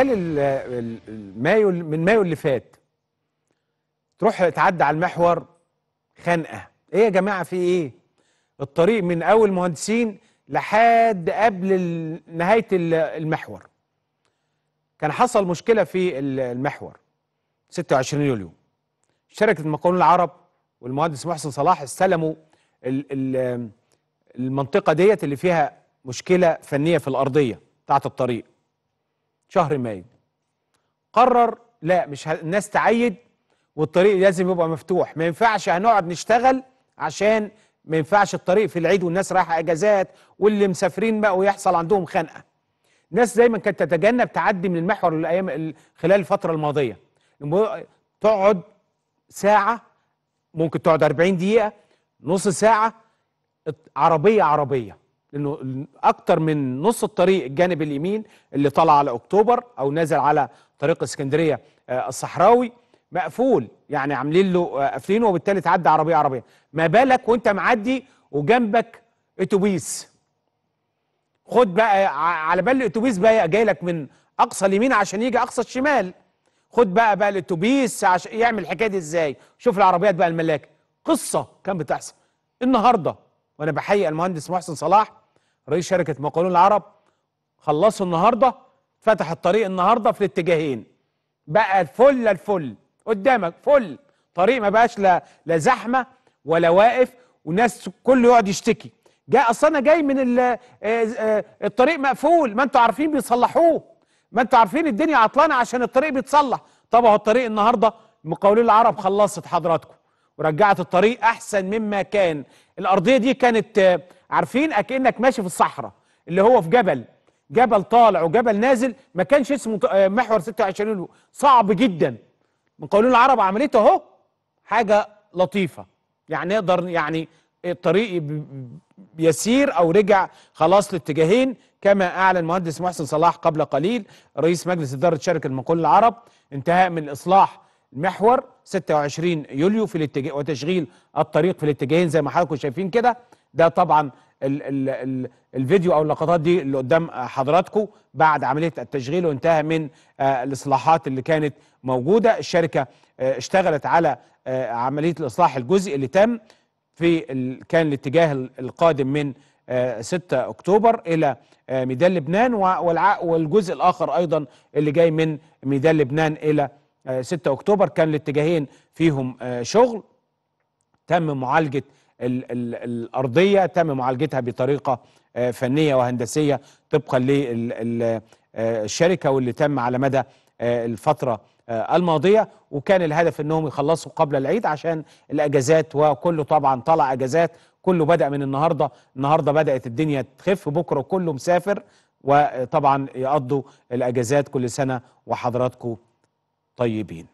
هل مايو من مايو اللي فات تروح تعدي على المحور خنقه ايه يا جماعه في ايه الطريق من اول مهندسين لحد قبل نهايه المحور كان حصل مشكله في المحور 26 يوليو شركه المقاولون العرب والمهندس محسن صلاح استلموا المنطقه ديت اللي فيها مشكله فنيه في الارضيه بتاعه الطريق شهر مايو قرر لا مش الناس تعيد والطريق لازم يبقى مفتوح ما ينفعش هنقعد نشتغل عشان ما ينفعش الطريق في العيد والناس رايحه اجازات واللي مسافرين بقوا يحصل عندهم خنقه الناس دايما كانت تتجنب تعدي من المحور الايام خلال الفتره الماضيه تقعد ساعه ممكن تقعد 40 دقيقه نص ساعه عربيه عربيه لانه اكتر من نص الطريق الجانب اليمين اللي طالع على اكتوبر او نازل على طريق اسكندريه آه، الصحراوي مقفول يعني عاملين له آه، قافلينه وبالتالي تعدي عربيه عربيه ما بالك وانت معدي وجنبك اتوبيس خد بقى على بال الاتوبيس بقى جاي لك من اقصى اليمين عشان يجي اقصى الشمال خد بقى بقى الاتوبيس عشان يعمل الحكايه دي ازاي شوف العربيات بقى الملاك قصه كان بتحصل النهارده وانا بحيي المهندس محسن صلاح رئيس شركه مقاولون العرب خلصوا النهارده فتح الطريق النهارده في الاتجاهين بقى الفل الفل قدامك فل طريق ما بقاش لا لا زحمه ولا واقف وناس كله يقعد يشتكي جاء اصل انا جاي من آه، آه، الطريق مقفول ما انتوا عارفين بيصلحوه ما انتوا عارفين الدنيا عطلانه عشان الطريق بيتصلح طب هو الطريق النهارده مقاولين العرب خلصت حضراتكم ورجعت الطريق احسن مما كان الارضيه دي كانت آه، عارفين اكنك ماشي في الصحراء اللي هو في جبل جبل طالع وجبل نازل ما كانش اسمه آه، محور 26 صعب جدا قولون العرب عملته اهو حاجه لطيفه يعني نقدر يعني الطريق يسير او رجع خلاص لاتجاهين كما اعلن مهندس محسن صلاح قبل قليل رئيس مجلس اداره شركه المقول العرب انتهاء من الاصلاح المحور 26 يوليو في الاتجاه وتشغيل الطريق في الاتجاهين زي ما حضراتكم شايفين كده ده طبعا ال ال ال الفيديو او اللقطات دي اللي قدام حضراتكم بعد عمليه التشغيل وانتهى من آه، الاصلاحات اللي كانت موجوده الشركه آه، اشتغلت على آه، عمليه الاصلاح الجزئي اللي تم في كان الاتجاه القادم من 6 اكتوبر الى ميدان لبنان والجزء الاخر ايضا اللي جاي من ميدان لبنان الى 6 آه، اكتوبر كان الاتجاهين فيهم آه، شغل تم معالجه الارضيه تم معالجتها بطريقه آه، فنيه وهندسيه طبقا للشركه واللي تم على مدى الفتره الماضيه وكان الهدف انهم يخلصوا قبل العيد عشان الاجازات وكله طبعا طلع اجازات كله بدا من النهارده النهارده بدات الدنيا تخف بكره كله مسافر وطبعا يقضوا الاجازات كل سنه وحضراتكم طيبين